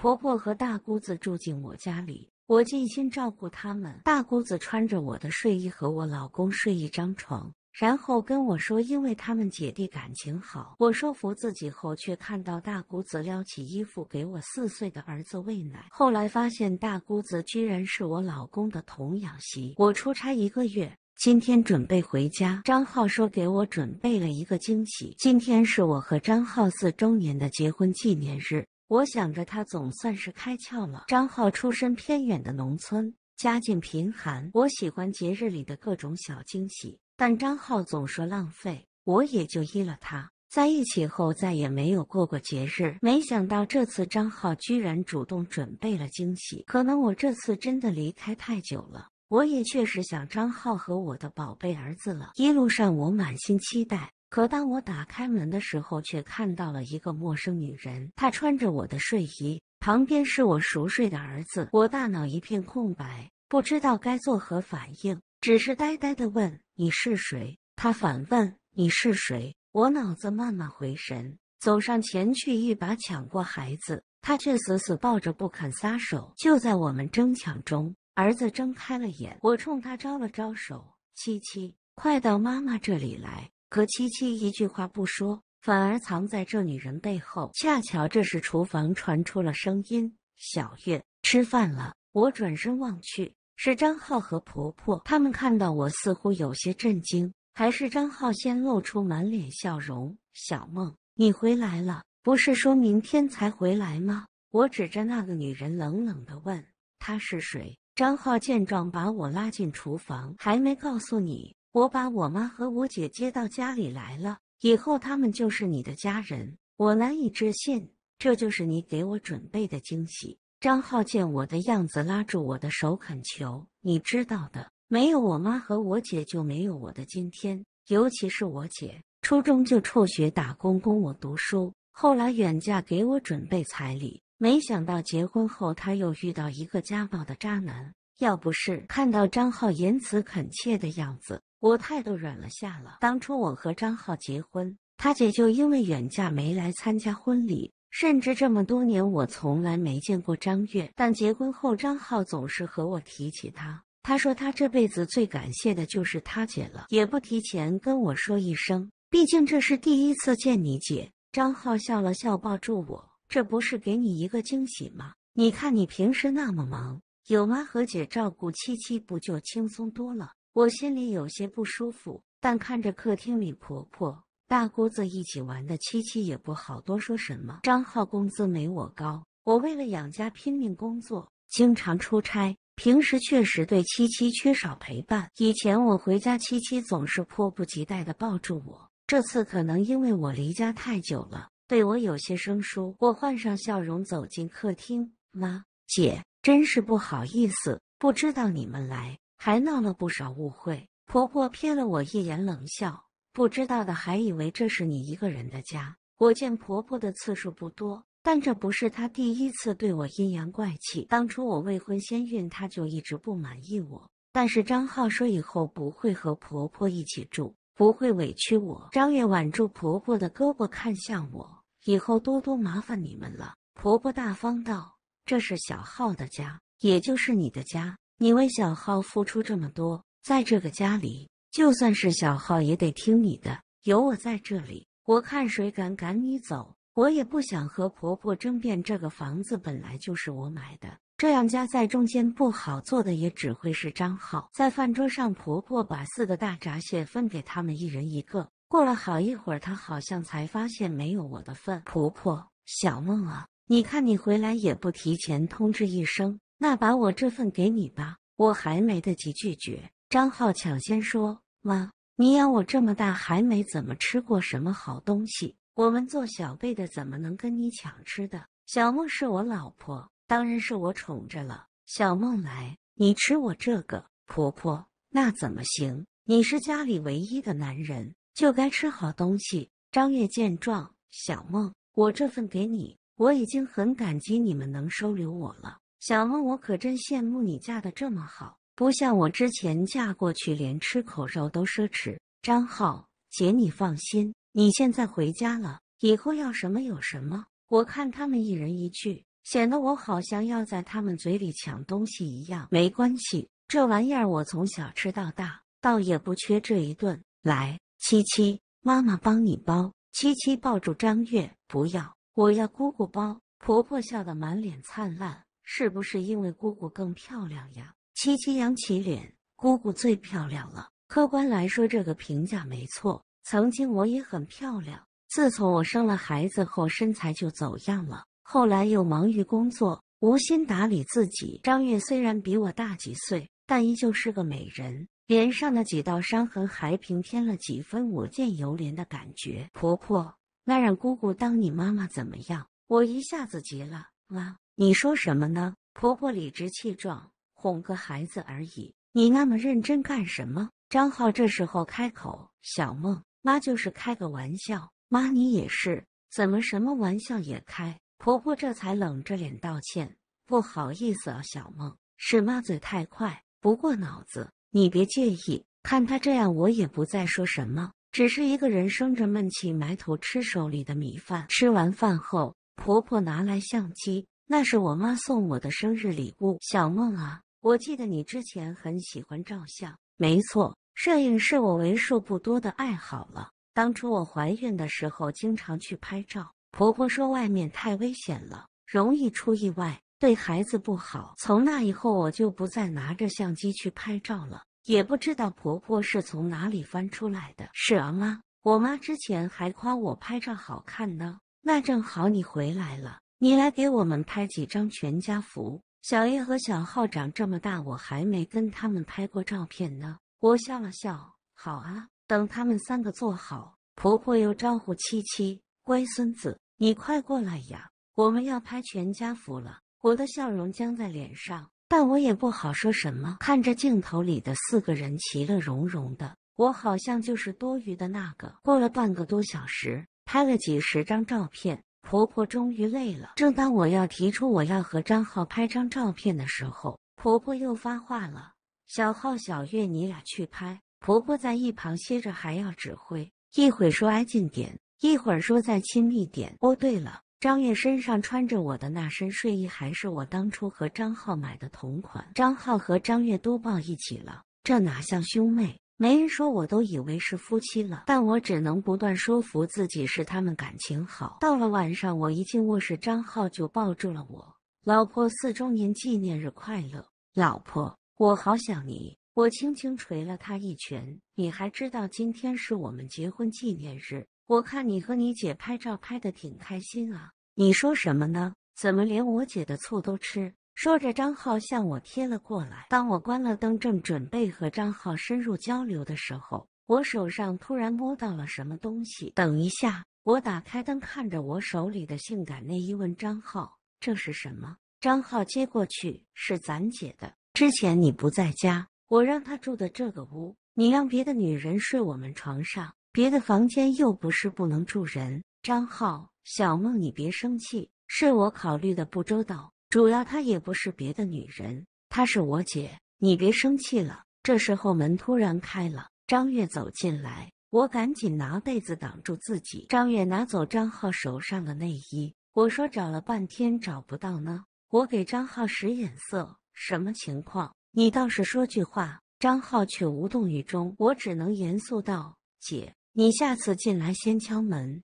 婆婆和大姑子住进我家里，我尽心照顾他们。大姑子穿着我的睡衣和我老公睡一张床，然后跟我说，因为他们姐弟感情好。我说服自己后，却看到大姑子撩起衣服给我四岁的儿子喂奶。后来发现大姑子居然是我老公的童养媳。我出差一个月，今天准备回家。张浩说给我准备了一个惊喜。今天是我和张浩四周年的结婚纪念日。我想着他总算是开窍了。张浩出身偏远的农村，家境贫寒。我喜欢节日里的各种小惊喜，但张浩总说浪费，我也就依了他。在一起后，再也没有过过节日。没想到这次张浩居然主动准备了惊喜。可能我这次真的离开太久了，我也确实想张浩和我的宝贝儿子了。一路上，我满心期待。可当我打开门的时候，却看到了一个陌生女人，她穿着我的睡衣，旁边是我熟睡的儿子。我大脑一片空白，不知道该作何反应，只是呆呆的问：“你是谁？”他反问：“你是谁？”我脑子慢慢回神，走上前去一把抢过孩子，他却死死抱着不肯撒手。就在我们争抢中，儿子睁开了眼，我冲他招了招手：“七七，快到妈妈这里来。”可七七一句话不说，反而藏在这女人背后。恰巧这时厨房传出了声音：“小月，吃饭了。”我转身望去，是张浩和婆婆。他们看到我，似乎有些震惊。还是张浩先露出满脸笑容：“小梦，你回来了？不是说明天才回来吗？”我指着那个女人，冷冷的问：“她是谁？”张浩见状，把我拉进厨房，还没告诉你。我把我妈和我姐接到家里来了，以后他们就是你的家人。我难以置信，这就是你给我准备的惊喜。张浩见我的样子，拉住我的手恳求：“你知道的，没有我妈和我姐，就没有我的今天。尤其是我姐，初中就辍学打工供我读书，后来远嫁给我准备彩礼。没想到结婚后，她又遇到一个家暴的渣男。要不是看到张浩言辞恳切的样子，我态度软了下了。当初我和张浩结婚，他姐就因为远嫁没来参加婚礼，甚至这么多年我从来没见过张月。但结婚后，张浩总是和我提起她。他说他这辈子最感谢的就是他姐了，也不提前跟我说一声，毕竟这是第一次见你姐。张浩笑了笑，抱住我：“这不是给你一个惊喜吗？你看你平时那么忙，有妈和姐照顾七七，不就轻松多了？”我心里有些不舒服，但看着客厅里婆婆、大姑子一起玩的七七，也不好多说什么。张浩工资没我高，我为了养家拼命工作，经常出差，平时确实对七七缺少陪伴。以前我回家，七七总是迫不及待的抱住我，这次可能因为我离家太久了，对我有些生疏。我换上笑容走进客厅，妈、姐，真是不好意思，不知道你们来。还闹了不少误会。婆婆瞥了我一眼，冷笑：“不知道的还以为这是你一个人的家。”我见婆婆的次数不多，但这不是她第一次对我阴阳怪气。当初我未婚先孕，她就一直不满意我。但是张浩说以后不会和婆婆一起住，不会委屈我。张月挽住婆婆的胳膊，看向我：“以后多多麻烦你们了。”婆婆大方道：“这是小浩的家，也就是你的家。”你为小浩付出这么多，在这个家里，就算是小浩也得听你的。有我在这里，我看谁敢赶你走。我也不想和婆婆争辩，这个房子本来就是我买的。这样夹在中间不好做的，也只会是张浩。在饭桌上，婆婆把四个大闸蟹分给他们一人一个。过了好一会儿，她好像才发现没有我的份。婆婆，小梦啊，你看你回来也不提前通知一声。那把我这份给你吧，我还没得及拒绝。张浩抢先说：“妈，你养我这么大，还没怎么吃过什么好东西。我们做小辈的怎么能跟你抢吃的？小梦是我老婆，当然是我宠着了。小梦来，你吃我这个。婆婆，那怎么行？你是家里唯一的男人，就该吃好东西。”张月见状，小梦，我这份给你，我已经很感激你们能收留我了。小梦，我可真羡慕你嫁的这么好，不像我之前嫁过去，连吃口肉都奢侈。张浩姐，你放心，你现在回家了，以后要什么有什么。我看他们一人一句，显得我好像要在他们嘴里抢东西一样。没关系，这玩意儿我从小吃到大，倒也不缺这一顿。来，七七，妈妈帮你包。七七抱住张月，不要，我要姑姑包。婆婆笑得满脸灿烂。是不是因为姑姑更漂亮呀？七七扬起脸，姑姑最漂亮了。客观来说，这个评价没错。曾经我也很漂亮，自从我生了孩子后，身材就走样了。后来又忙于工作，无心打理自己。张月虽然比我大几岁，但依旧是个美人，脸上的几道伤痕还平添了几分我见犹怜的感觉。婆婆，那让姑姑当你妈妈怎么样？我一下子急了，妈。你说什么呢？婆婆理直气壮，哄个孩子而已，你那么认真干什么？张浩这时候开口：“小梦，妈就是开个玩笑，妈你也是，怎么什么玩笑也开？”婆婆这才冷着脸道歉：“不好意思啊，小梦，是妈嘴太快，不过脑子，你别介意。看他这样，我也不再说什么，只是一个人生着闷气，埋头吃手里的米饭。吃完饭后，婆婆拿来相机。”那是我妈送我的生日礼物，小梦啊，我记得你之前很喜欢照相，没错，摄影是我为数不多的爱好了。当初我怀孕的时候，经常去拍照，婆婆说外面太危险了，容易出意外，对孩子不好。从那以后，我就不再拿着相机去拍照了。也不知道婆婆是从哪里翻出来的。是啊，妈，我妈之前还夸我拍照好看呢。那正好你回来了。你来给我们拍几张全家福。小叶和小浩长这么大，我还没跟他们拍过照片呢。我笑了笑，好啊，等他们三个坐好。婆婆又招呼七七：“乖孙子，你快过来呀，我们要拍全家福了。”我的笑容僵在脸上，但我也不好说什么。看着镜头里的四个人其乐融融的，我好像就是多余的那个。过了半个多小时，拍了几十张照片。婆婆终于累了。正当我要提出我要和张浩拍张照片的时候，婆婆又发话了：“小浩、小月，你俩去拍。”婆婆在一旁歇着，还要指挥，一会儿说安静点，一会儿说再亲密点。哦，对了，张月身上穿着我的那身睡衣，还是我当初和张浩买的同款。张浩和张月都抱一起了，这哪像兄妹？没人说，我都以为是夫妻了，但我只能不断说服自己是他们感情好。到了晚上，我一进卧室，张浩就抱住了我。老婆，四周年纪念日快乐！老婆，我好想你。我轻轻捶了他一拳。你还知道今天是我们结婚纪念日？我看你和你姐拍照拍得挺开心啊。你说什么呢？怎么连我姐的醋都吃？说着，张浩向我贴了过来。当我关了灯，正准备和张浩深入交流的时候，我手上突然摸到了什么东西。等一下，我打开灯，看着我手里的性感内衣，问张浩：“这是什么？”张浩接过去：“是咱姐的。之前你不在家，我让她住的这个屋。你让别的女人睡我们床上，别的房间又不是不能住人。”张浩，小梦，你别生气，是我考虑的不周到。主要她也不是别的女人，她是我姐，你别生气了。这时候门突然开了，张月走进来，我赶紧拿被子挡住自己。张月拿走张浩手上的内衣，我说找了半天找不到呢。我给张浩使眼色，什么情况？你倒是说句话。张浩却无动于衷，我只能严肃道：“姐，你下次进来先敲门。”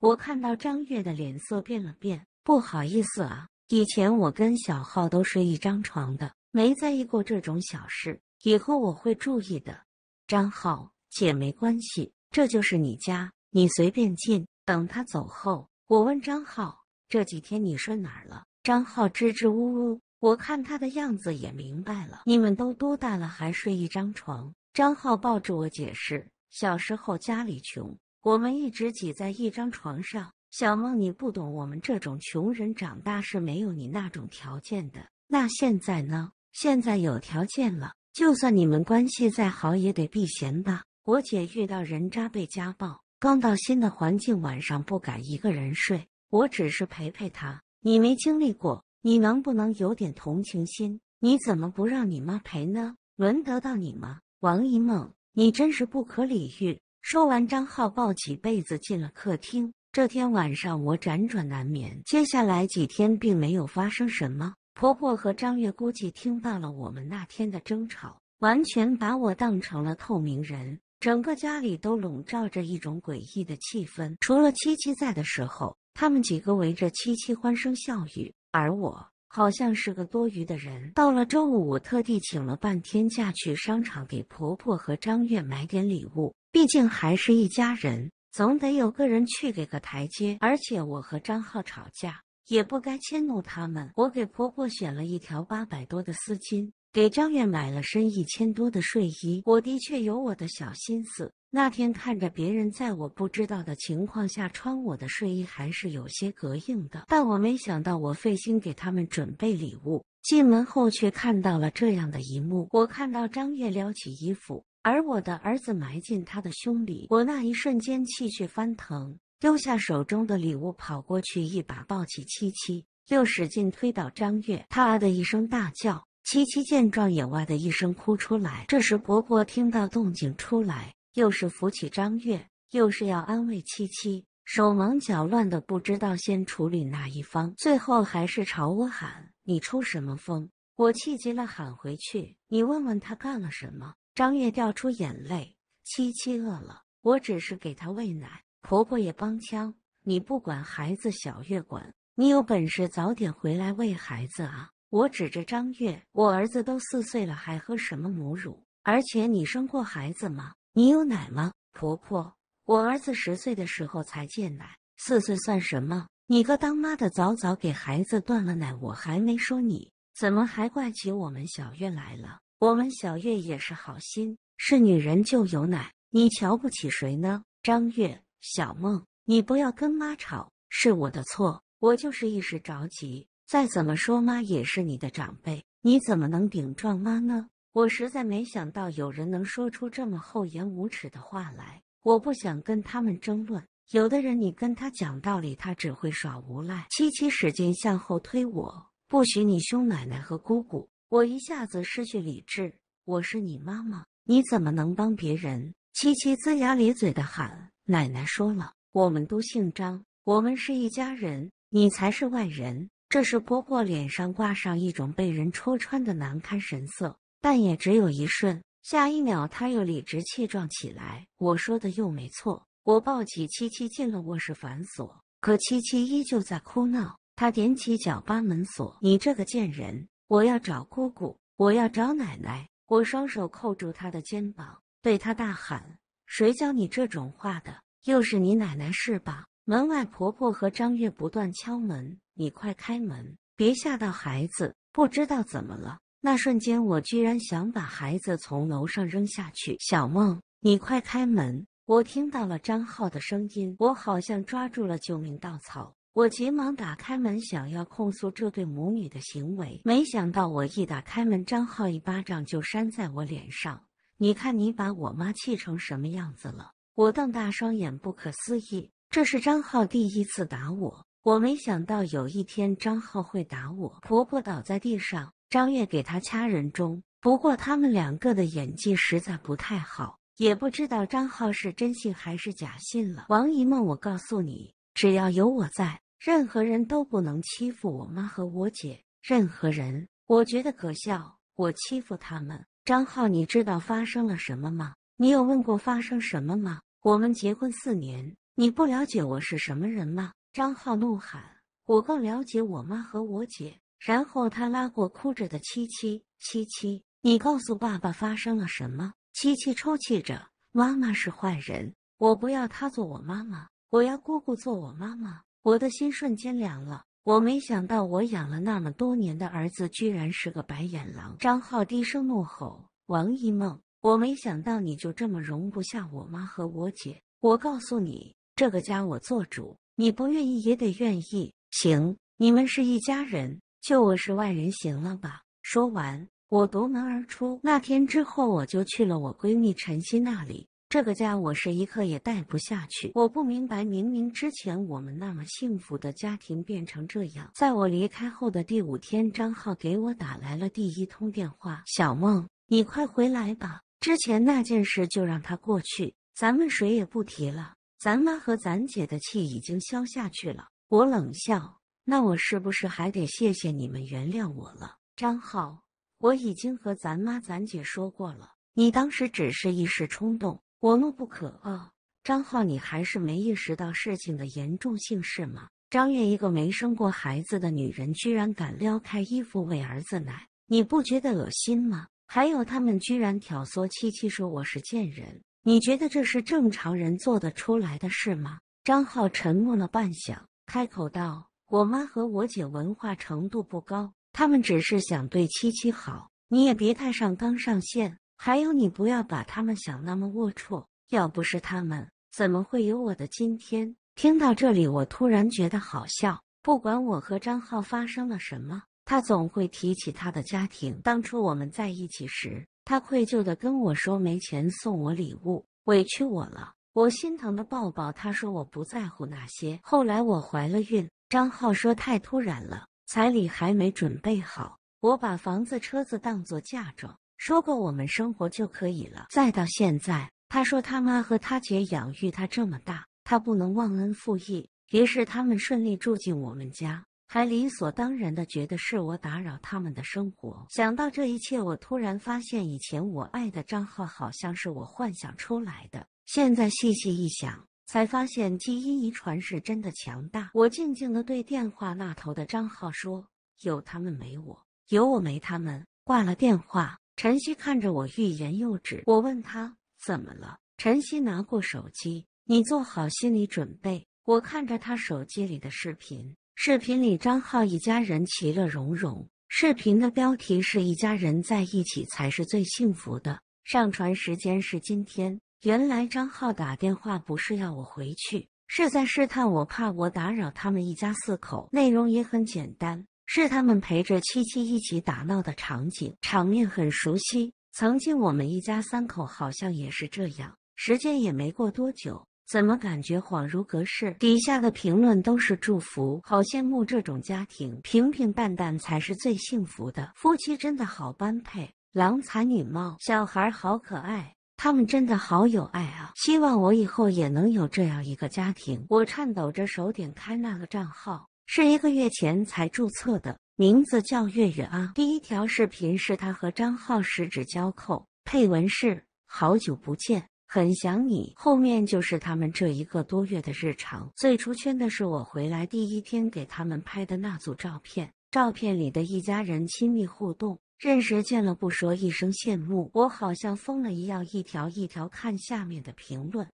我看到张月的脸色变了变，不好意思啊，以前我跟小浩都睡一张床的，没在意过这种小事，以后我会注意的。张浩姐没关系，这就是你家，你随便进。等他走后，我问张浩：“这几天你睡哪儿了？”张浩支支吾吾，我看他的样子也明白了，你们都多大了还睡一张床？张浩抱住我解释：“小时候家里穷。”我们一直挤在一张床上，小梦，你不懂，我们这种穷人长大是没有你那种条件的。那现在呢？现在有条件了，就算你们关系再好，也得避嫌吧？我姐遇到人渣被家暴，刚到新的环境，晚上不敢一个人睡。我只是陪陪她，你没经历过，你能不能有点同情心？你怎么不让你妈陪呢？轮得到你吗？王一梦，你真是不可理喻。说完，张浩抱起被子进了客厅。这天晚上，我辗转难眠。接下来几天，并没有发生什么。婆婆和张月估计听到了我们那天的争吵，完全把我当成了透明人。整个家里都笼罩着一种诡异的气氛。除了七七在的时候，他们几个围着七七欢声笑语，而我好像是个多余的人。到了周五，我特地请了半天假去商场，给婆婆和张月买点礼物。毕竟还是一家人，总得有个人去给个台阶。而且我和张浩吵架，也不该迁怒他们。我给婆婆选了一条八百多的丝巾，给张悦买了身一千多的睡衣。我的确有我的小心思。那天看着别人在我不知道的情况下穿我的睡衣，还是有些膈应的。但我没想到，我费心给他们准备礼物，进门后却看到了这样的一幕。我看到张悦撩起衣服。而我的儿子埋进他的胸里，我那一瞬间气血翻腾，丢下手中的礼物跑过去，一把抱起七七，又使劲推倒张月。他的一声大叫，七七见状也哇的一声哭出来。这时伯伯听到动静出来，又是扶起张月，又是要安慰七七，手忙脚乱的不知道先处理哪一方，最后还是朝我喊：“你出什么风？”我气急了喊回去：“你问问他干了什么！”张月掉出眼泪，七七饿了，我只是给她喂奶。婆婆也帮腔：“你不管孩子，小月管。你有本事早点回来喂孩子啊！”我指着张月：“我儿子都四岁了，还喝什么母乳？而且你生过孩子吗？你有奶吗？”婆婆：“我儿子十岁的时候才戒奶，四岁算什么？你个当妈的，早早给孩子断了奶，我还没说你，怎么还怪起我们小月来了？”我们小月也是好心，是女人就有奶，你瞧不起谁呢？张月、小梦，你不要跟妈吵，是我的错，我就是一时着急。再怎么说，妈也是你的长辈，你怎么能顶撞妈呢？我实在没想到有人能说出这么厚颜无耻的话来，我不想跟他们争论。有的人，你跟他讲道理，他只会耍无赖。七七使劲向后推我，不许你凶奶奶和姑姑。我一下子失去理智。我是你妈妈，你怎么能帮别人？七七龇牙咧嘴的喊：“奶奶说了，我们都姓张，我们是一家人，你才是外人。”这时，婆婆脸上挂上一种被人戳穿的难堪神色，但也只有一瞬。下一秒，她又理直气壮起来：“我说的又没错。”我抱起七七进了卧室，反锁。可七七依旧在哭闹。她踮起脚把门锁：“你这个贱人！”我要找姑姑，我要找奶奶。我双手扣住她的肩膀，对她大喊：“谁教你这种话的？又是你奶奶是吧？”门外婆婆和张月不断敲门：“你快开门，别吓到孩子。”不知道怎么了，那瞬间我居然想把孩子从楼上扔下去。小梦，你快开门！我听到了张浩的声音，我好像抓住了救命稻草。我急忙打开门，想要控诉这对母女的行为，没想到我一打开门，张浩一巴掌就扇在我脸上。你看你把我妈气成什么样子了！我瞪大双眼，不可思议。这是张浩第一次打我，我没想到有一天张浩会打我。婆婆倒在地上，张月给她掐人中。不过他们两个的演技实在不太好，也不知道张浩是真信还是假信了。王一梦，我告诉你。只要有我在，任何人都不能欺负我妈和我姐。任何人，我觉得可笑。我欺负他们。张浩，你知道发生了什么吗？你有问过发生什么吗？我们结婚四年，你不了解我是什么人吗？张浩怒喊：“我更了解我妈和我姐。”然后他拉过哭着的七七，七七，你告诉爸爸发生了什么？七七抽泣着：“妈妈是坏人，我不要她做我妈妈。”我要姑姑做我妈妈，我的心瞬间凉了。我没想到，我养了那么多年的儿子，居然是个白眼狼。张浩低声怒吼：“王一梦，我没想到你就这么容不下我妈和我姐。我告诉你，这个家我做主，你不愿意也得愿意。行，你们是一家人，就我是外人，行了吧？”说完，我夺门而出。那天之后，我就去了我闺蜜陈曦那里。这个家我是一刻也待不下去。我不明白，明明之前我们那么幸福的家庭变成这样。在我离开后的第五天，张浩给我打来了第一通电话：“小梦，你快回来吧。之前那件事就让它过去，咱们谁也不提了。咱妈和咱姐的气已经消下去了。”我冷笑：“那我是不是还得谢谢你们原谅我了？”张浩，我已经和咱妈、咱姐说过了，你当时只是一时冲动。我怒不可遏，张浩，你还是没意识到事情的严重性是吗？张月，一个没生过孩子的女人，居然敢撩开衣服喂儿子奶，你不觉得恶心吗？还有，他们居然挑唆七七说我是贱人，你觉得这是正常人做得出来的事吗？张浩沉默了半晌，开口道：“我妈和我姐文化程度不高，他们只是想对七七好，你也别太上纲上线。”还有，你不要把他们想那么龌龊。要不是他们，怎么会有我的今天？听到这里，我突然觉得好笑。不管我和张浩发生了什么，他总会提起他的家庭。当初我们在一起时，他愧疚的跟我说没钱送我礼物，委屈我了。我心疼的抱抱他，说我不在乎那些。后来我怀了孕，张浩说太突然了，彩礼还没准备好，我把房子、车子当做嫁妆。说过我们生活就可以了。再到现在，他说他妈和他姐养育他这么大，他不能忘恩负义。于是他们顺利住进我们家，还理所当然的觉得是我打扰他们的生活。想到这一切，我突然发现以前我爱的张浩好像是我幻想出来的。现在细细一想，才发现基因遗传是真的强大。我静静的对电话那头的张浩说：“有他们没我，有我没他们。”挂了电话。晨曦看着我，欲言又止。我问他怎么了。晨曦拿过手机，你做好心理准备。我看着他手机里的视频，视频里张浩一家人其乐融融。视频的标题是一家人在一起才是最幸福的，上传时间是今天。原来张浩打电话不是要我回去，是在试探我，怕我打扰他们一家四口。内容也很简单。是他们陪着七七一起打闹的场景，场面很熟悉。曾经我们一家三口好像也是这样，时间也没过多久，怎么感觉恍如隔世？底下的评论都是祝福，好羡慕这种家庭，平平淡淡才是最幸福的。夫妻真的好般配，郎才女貌，小孩好可爱，他们真的好有爱啊！希望我以后也能有这样一个家庭。我颤抖着手点开那个账号。是一个月前才注册的，名字叫月月啊。第一条视频是他和张浩十指交扣，配文是“好久不见，很想你”。后面就是他们这一个多月的日常。最出圈的是我回来第一天给他们拍的那组照片，照片里的一家人亲密互动，认识见了不说一声羡慕，我好像疯了一样，一条一条看下面的评论。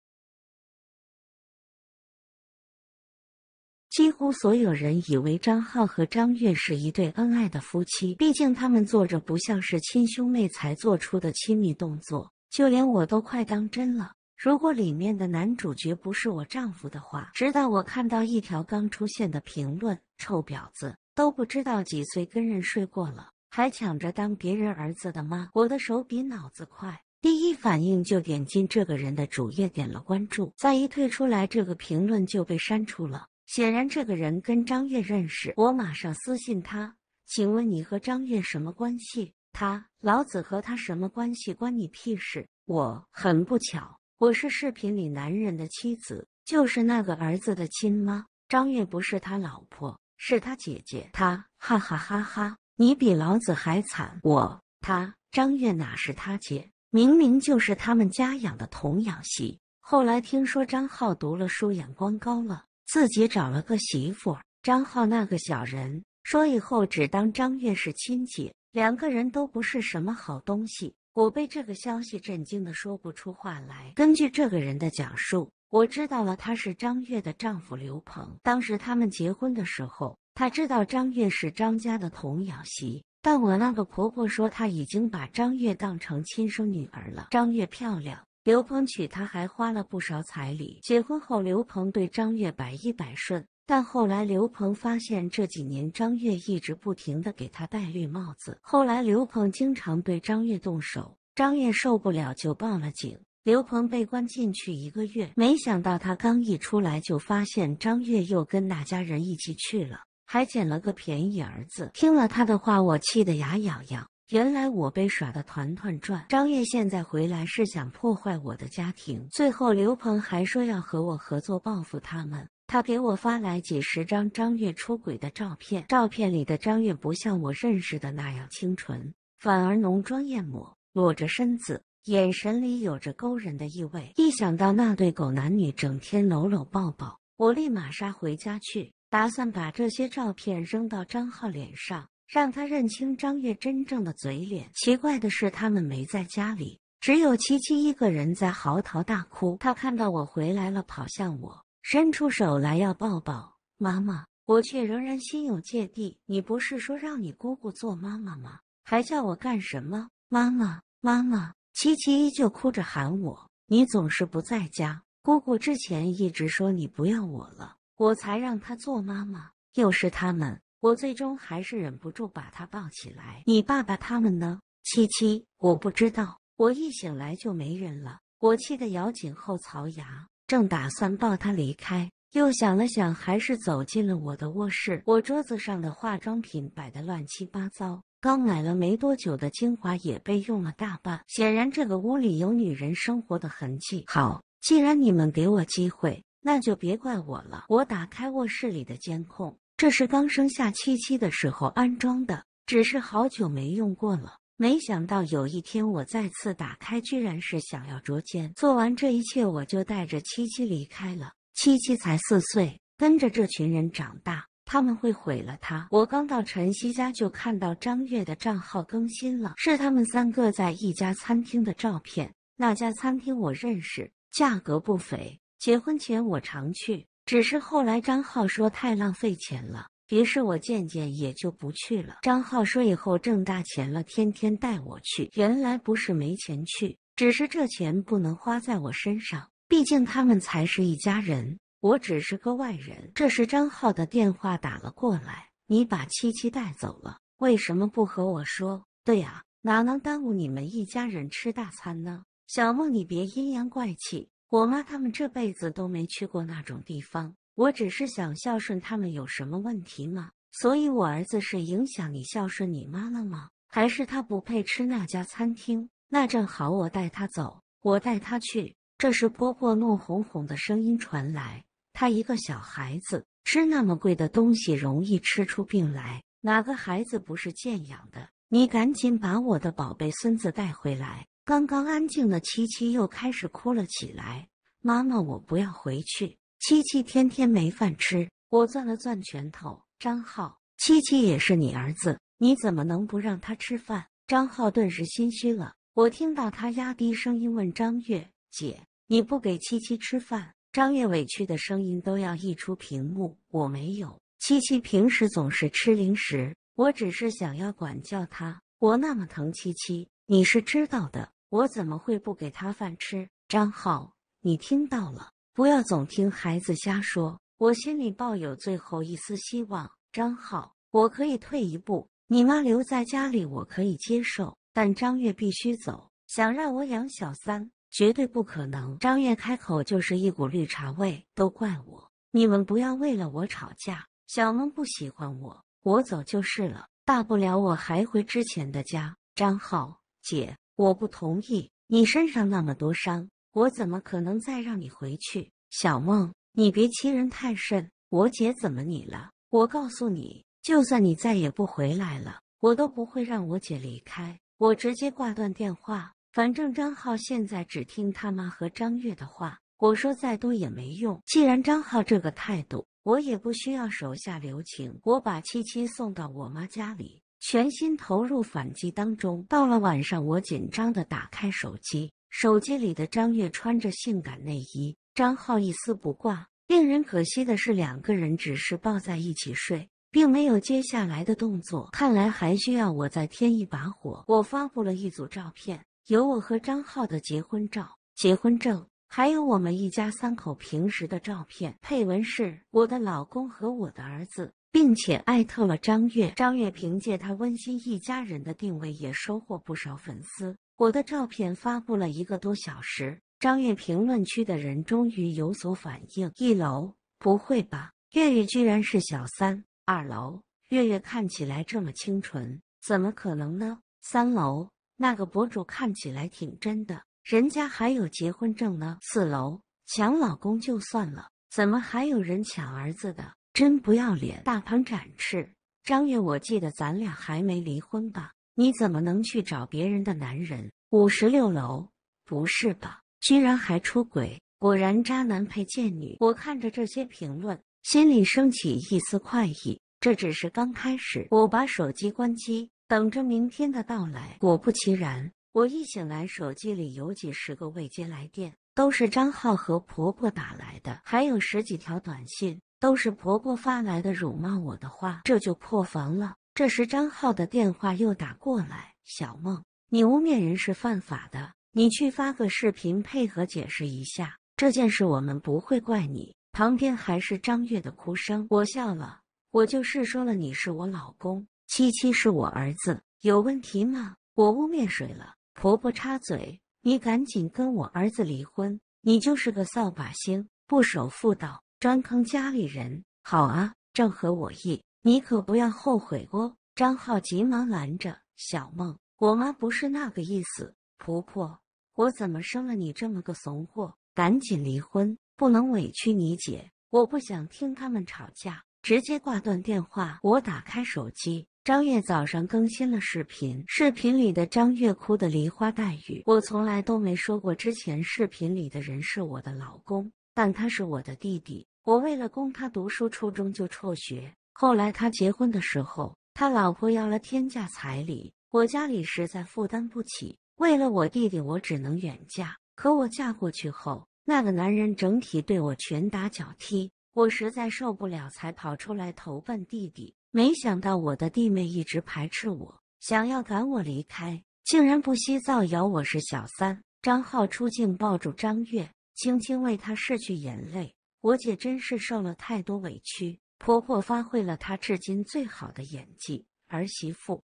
几乎所有人以为张浩和张悦是一对恩爱的夫妻，毕竟他们做着不像是亲兄妹才做出的亲密动作，就连我都快当真了。如果里面的男主角不是我丈夫的话，直到我看到一条刚出现的评论：“臭婊子都不知道几岁跟人睡过了，还抢着当别人儿子的妈。”我的手比脑子快，第一反应就点进这个人的主页点了关注，再一退出来，这个评论就被删除了。显然这个人跟张月认识，我马上私信他，请问你和张月什么关系？他老子和他什么关系？关你屁事！我很不巧，我是视频里男人的妻子，就是那个儿子的亲妈。张月不是他老婆，是他姐姐。他哈哈哈哈！你比老子还惨！我他张月哪是他姐？明明就是他们家养的童养媳。后来听说张浩读了书，眼光高了。自己找了个媳妇张浩那个小人说以后只当张月是亲戚，两个人都不是什么好东西。我被这个消息震惊的说不出话来。根据这个人的讲述，我知道了他是张月的丈夫刘鹏。当时他们结婚的时候，他知道张月是张家的童养媳，但我那个婆婆说她已经把张月当成亲生女儿了。张月漂亮。刘鹏娶她还花了不少彩礼。结婚后，刘鹏对张月百依百顺，但后来刘鹏发现这几年张月一直不停的给他戴绿帽子。后来刘鹏经常对张月动手，张月受不了就报了警。刘鹏被关进去一个月，没想到他刚一出来就发现张月又跟那家人一起去了，还捡了个便宜儿子。听了他的话，我气得牙痒痒。原来我被耍的团团转，张月现在回来是想破坏我的家庭。最后刘鹏还说要和我合作报复他们。他给我发来几十张张月出轨的照片，照片里的张月不像我认识的那样清纯，反而浓妆艳抹，裸着身子，眼神里有着勾人的意味。一想到那对狗男女整天搂搂抱抱，我立马杀回家去，打算把这些照片扔到张浩脸上。让他认清张月真正的嘴脸。奇怪的是，他们没在家里，只有琪琪一个人在嚎啕大哭。他看到我回来了，跑向我，伸出手来要抱抱妈妈。我却仍然心有芥蒂。你不是说让你姑姑做妈妈吗？还叫我干什么？妈妈，妈妈！琪琪依旧哭着喊我。你总是不在家，姑姑之前一直说你不要我了，我才让她做妈妈。又是他们。我最终还是忍不住把他抱起来。你爸爸他们呢？七七，我不知道。我一醒来就没人了。我气得咬紧后槽牙，正打算抱他离开，又想了想，还是走进了我的卧室。我桌子上的化妆品摆的乱七八糟，刚买了没多久的精华也被用了大半。显然这个屋里有女人生活的痕迹。好，既然你们给我机会，那就别怪我了。我打开卧室里的监控。这是刚生下七七的时候安装的，只是好久没用过了。没想到有一天我再次打开，居然是想要捉奸。做完这一切，我就带着七七离开了。七七才四岁，跟着这群人长大，他们会毁了他。我刚到晨曦家，就看到张月的账号更新了，是他们三个在一家餐厅的照片。那家餐厅我认识，价格不菲。结婚前我常去。只是后来张浩说太浪费钱了，于是我渐渐也就不去了。张浩说以后挣大钱了，天天带我去。原来不是没钱去，只是这钱不能花在我身上，毕竟他们才是一家人，我只是个外人。这时张浩的电话打了过来，你把七七带走了，为什么不和我说？对啊，哪能耽误你们一家人吃大餐呢？小梦，你别阴阳怪气。我妈他们这辈子都没去过那种地方，我只是想孝顺他们，有什么问题吗？所以，我儿子是影响你孝顺你妈了吗？还是他不配吃那家餐厅？那正好，我带他走，我带他去。这时，婆婆怒哄哄的声音传来：“他一个小孩子，吃那么贵的东西，容易吃出病来。哪个孩子不是健养的？你赶紧把我的宝贝孙子带回来！”刚刚安静的七七又开始哭了起来。妈妈，我不要回去。七七天天没饭吃。我攥了攥拳头。张浩，七七也是你儿子，你怎么能不让他吃饭？张浩顿时心虚了。我听到他压低声音问张月姐：“你不给七七吃饭？”张月委屈的声音都要溢出屏幕。我没有。七七平时总是吃零食，我只是想要管教他。我那么疼七七，你是知道的。我怎么会不给他饭吃？张浩，你听到了，不要总听孩子瞎说。我心里抱有最后一丝希望。张浩，我可以退一步，你妈留在家里我可以接受，但张月必须走。想让我养小三，绝对不可能。张月开口就是一股绿茶味，都怪我。你们不要为了我吵架。小萌不喜欢我，我走就是了，大不了我还回之前的家。张浩，姐。我不同意，你身上那么多伤，我怎么可能再让你回去？小梦，你别欺人太甚！我姐怎么你了？我告诉你，就算你再也不回来了，我都不会让我姐离开。我直接挂断电话，反正张浩现在只听他妈和张月的话，我说再多也没用。既然张浩这个态度，我也不需要手下留情。我把七七送到我妈家里。全心投入反击当中。到了晚上，我紧张的打开手机，手机里的张悦穿着性感内衣，张浩一丝不挂。令人可惜的是，两个人只是抱在一起睡，并没有接下来的动作。看来还需要我再添一把火。我发布了一组照片，有我和张浩的结婚照、结婚证，还有我们一家三口平时的照片。配文是：“我的老公和我的儿子。”并且艾特了张悦，张悦凭借他温馨一家人的定位，也收获不少粉丝。我的照片发布了一个多小时，张悦评论区的人终于有所反应。一楼，不会吧，月月居然是小三？二楼，月月看起来这么清纯，怎么可能呢？三楼，那个博主看起来挺真的，人家还有结婚证呢。四楼，抢老公就算了，怎么还有人抢儿子的？真不要脸！大鹏展翅，张月，我记得咱俩还没离婚吧？你怎么能去找别人的男人？五十六楼，不是吧？居然还出轨！果然渣男配贱女。我看着这些评论，心里升起一丝快意。这只是刚开始。我把手机关机，等着明天的到来。果不其然，我一醒来，手机里有几十个未接来电，都是张浩和婆婆打来的，还有十几条短信。都是婆婆发来的辱骂我的话，这就破防了。这时张浩的电话又打过来：“小梦，你污蔑人是犯法的，你去发个视频配合解释一下这件事，我们不会怪你。”旁边还是张月的哭声，我笑了。我就是说了，你是我老公，七七是我儿子，有问题吗？我污蔑谁了？婆婆插嘴：“你赶紧跟我儿子离婚，你就是个扫把星，不守妇道。”专坑家里人，好啊，正合我意。你可不要后悔哦！张浩急忙拦着小梦，我妈不是那个意思。婆婆，我怎么生了你这么个怂货？赶紧离婚，不能委屈你姐。我不想听他们吵架，直接挂断电话。我打开手机，张月早上更新了视频，视频里的张月哭得梨花带雨。我从来都没说过，之前视频里的人是我的老公。但他是我的弟弟，我为了供他读书，初中就辍学。后来他结婚的时候，他老婆要了天价彩礼，我家里实在负担不起。为了我弟弟，我只能远嫁。可我嫁过去后，那个男人整体对我拳打脚踢，我实在受不了，才跑出来投奔弟弟。没想到我的弟妹一直排斥我，想要赶我离开，竟然不惜造谣我是小三。张浩出镜抱住张月，轻轻为他拭去眼泪，我姐真是受了太多委屈。婆婆发挥了她至今最好的演技，儿媳妇，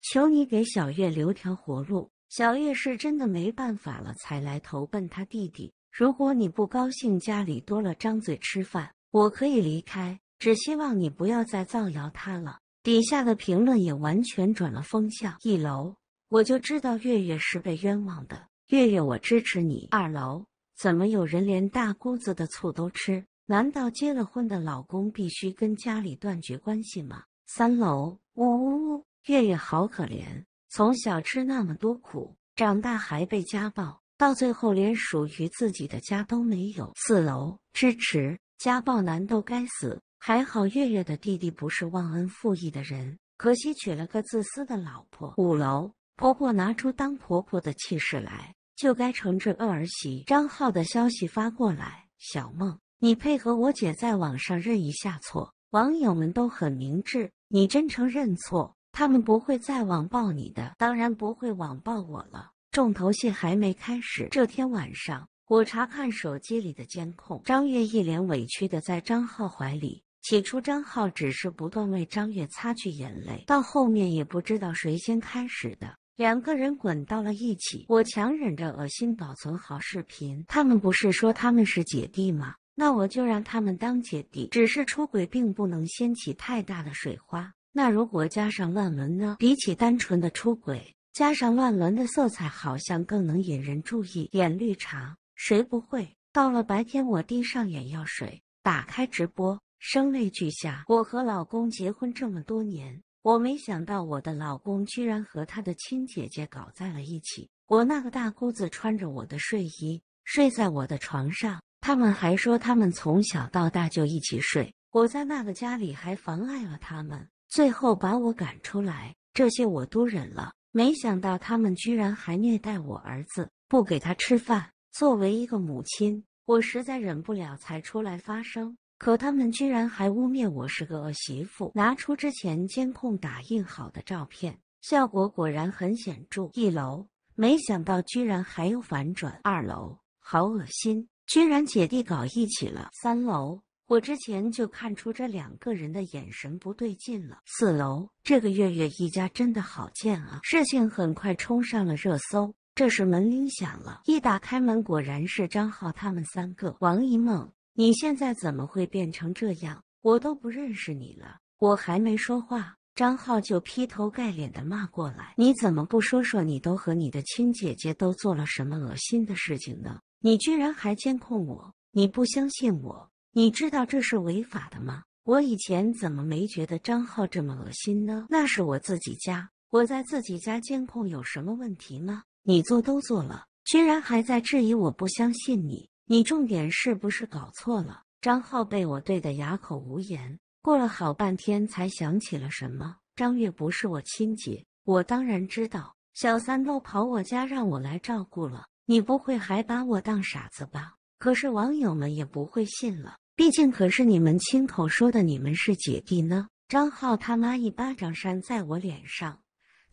求你给小月留条活路。小月是真的没办法了才来投奔他弟弟。如果你不高兴，家里多了张嘴吃饭，我可以离开。只希望你不要再造谣她了。底下的评论也完全转了风向，一楼。我就知道月月是被冤枉的，月月我支持你。二楼，怎么有人连大姑子的醋都吃？难道结了婚的老公必须跟家里断绝关系吗？三楼，呜呜呜，月月好可怜，从小吃那么多苦，长大还被家暴，到最后连属于自己的家都没有。四楼支持，家暴男都该死。还好月月的弟弟不是忘恩负义的人，可惜娶了个自私的老婆。五楼。婆婆拿出当婆婆的气势来，就该惩治恶儿媳。张浩的消息发过来，小梦，你配合我姐在网上认一下错。网友们都很明智，你真诚认错，他们不会再网暴你的，当然不会网暴我了。重头戏还没开始。这天晚上，我查看手机里的监控，张月一脸委屈的在张浩怀里。起初，张浩只是不断为张月擦去眼泪，到后面也不知道谁先开始的。两个人滚到了一起，我强忍着恶心保存好视频。他们不是说他们是姐弟吗？那我就让他们当姐弟。只是出轨并不能掀起太大的水花。那如果加上乱伦呢？比起单纯的出轨，加上乱伦的色彩好像更能引人注意。点绿茶谁不会？到了白天，我滴上眼药水，打开直播，声泪俱下。我和老公结婚这么多年。我没想到我的老公居然和他的亲姐姐搞在了一起。我那个大姑子穿着我的睡衣睡在我的床上，他们还说他们从小到大就一起睡。我在那个家里还妨碍了他们，最后把我赶出来。这些我都忍了，没想到他们居然还虐待我儿子，不给他吃饭。作为一个母亲，我实在忍不了，才出来发声。可他们居然还污蔑我是个恶媳妇，拿出之前监控打印好的照片，效果果然很显著。一楼，没想到居然还有反转。二楼，好恶心，居然姐弟搞一起了。三楼，我之前就看出这两个人的眼神不对劲了。四楼，这个月月一家真的好贱啊！事情很快冲上了热搜。这时门铃响了，一打开门，果然是张浩他们三个，王一梦。你现在怎么会变成这样？我都不认识你了。我还没说话，张浩就劈头盖脸的骂过来。你怎么不说说你都和你的亲姐姐都做了什么恶心的事情呢？你居然还监控我？你不相信我？你知道这是违法的吗？我以前怎么没觉得张浩这么恶心呢？那是我自己家，我在自己家监控有什么问题吗？你做都做了，居然还在质疑？我不相信你。你重点是不是搞错了？张浩被我怼得哑口无言，过了好半天才想起了什么。张月不是我亲姐，我当然知道。小三都跑我家让我来照顾了，你不会还把我当傻子吧？可是网友们也不会信了，毕竟可是你们亲口说的，你们是姐弟呢。张浩他妈一巴掌扇在我脸上，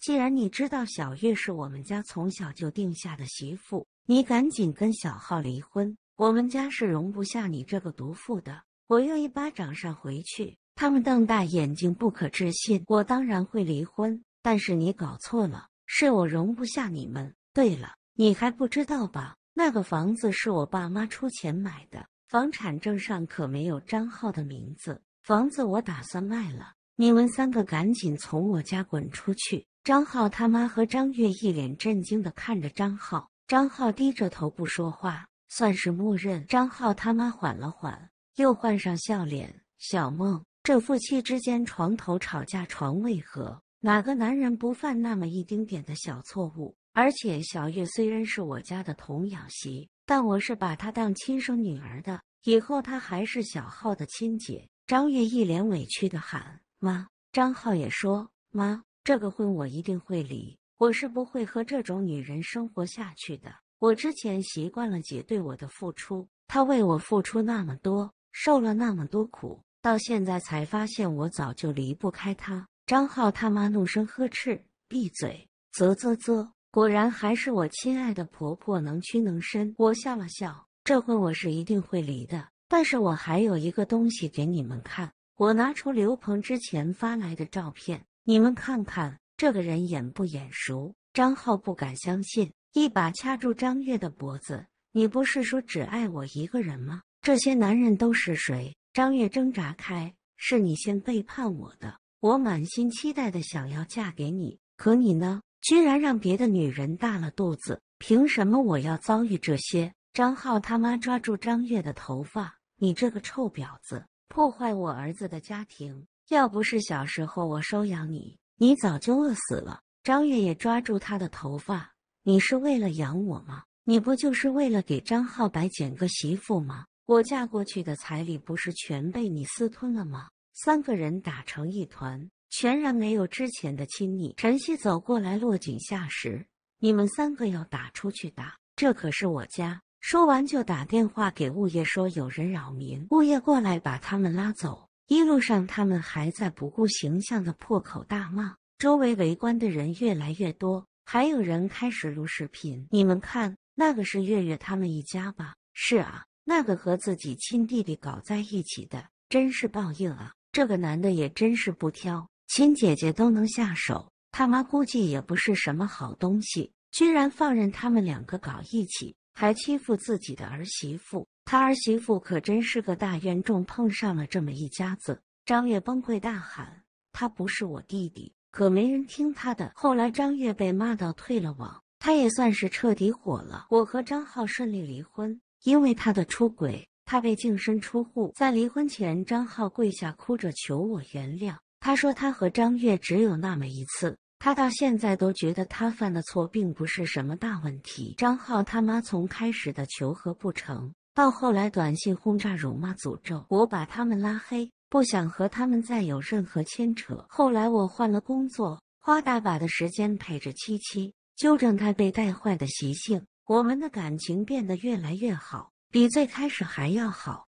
既然你知道小月是我们家从小就定下的媳妇，你赶紧跟小浩离婚。我们家是容不下你这个毒妇的！我又一巴掌扇回去，他们瞪大眼睛，不可置信。我当然会离婚，但是你搞错了，是我容不下你们。对了，你还不知道吧？那个房子是我爸妈出钱买的，房产证上可没有张浩的名字。房子我打算卖了，你们三个赶紧从我家滚出去！张浩他妈和张月一脸震惊的看着张浩，张浩低着头不说话。算是默认。张浩他妈缓了缓，又换上笑脸。小梦，这夫妻之间床头吵架床尾和，哪个男人不犯那么一丁点的小错误？而且小月虽然是我家的童养媳，但我是把她当亲生女儿的，以后她还是小浩的亲姐。张月一脸委屈的喊妈，张浩也说妈，这个婚我一定会离，我是不会和这种女人生活下去的。我之前习惯了姐对我的付出，她为我付出那么多，受了那么多苦，到现在才发现我早就离不开她。张浩他妈怒声呵斥：“闭嘴！”啧啧啧，果然还是我亲爱的婆婆能屈能伸。我笑了笑：“这婚我是一定会离的，但是我还有一个东西给你们看。”我拿出刘鹏之前发来的照片，你们看看这个人眼不眼熟？张浩不敢相信。一把掐住张月的脖子，你不是说只爱我一个人吗？这些男人都是谁？张月挣扎开，是你先背叛我的。我满心期待的想要嫁给你，可你呢，居然让别的女人大了肚子，凭什么我要遭遇这些？张浩他妈抓住张月的头发，你这个臭婊子，破坏我儿子的家庭。要不是小时候我收养你，你早就饿死了。张月也抓住他的头发。你是为了养我吗？你不就是为了给张浩白捡个媳妇吗？我嫁过去的彩礼不是全被你私吞了吗？三个人打成一团，全然没有之前的亲昵。陈曦走过来落井下石：“你们三个要打出去打，这可是我家。”说完就打电话给物业说有人扰民，物业过来把他们拉走。一路上他们还在不顾形象的破口大骂，周围围观的人越来越多。还有人开始录视频，你们看，那个是月月他们一家吧？是啊，那个和自己亲弟弟搞在一起的，真是报应啊！这个男的也真是不挑，亲姐姐都能下手，他妈估计也不是什么好东西，居然放任他们两个搞一起，还欺负自己的儿媳妇。他儿媳妇可真是个大冤种，碰上了这么一家子。张月崩溃大喊：“他不是我弟弟！”可没人听他的。后来张悦被骂到退了网，他也算是彻底火了。我和张浩顺利离婚，因为他的出轨，他被净身出户。在离婚前，张浩跪下哭着求我原谅，他说他和张悦只有那么一次，他到现在都觉得他犯的错并不是什么大问题。张浩他妈从开始的求和不成，到后来短信轰炸、辱骂、诅咒，我把他们拉黑。不想和他们再有任何牵扯。后来我换了工作，花大把的时间陪着七七，纠正他被带坏的习性。我们的感情变得越来越好，比最开始还要好。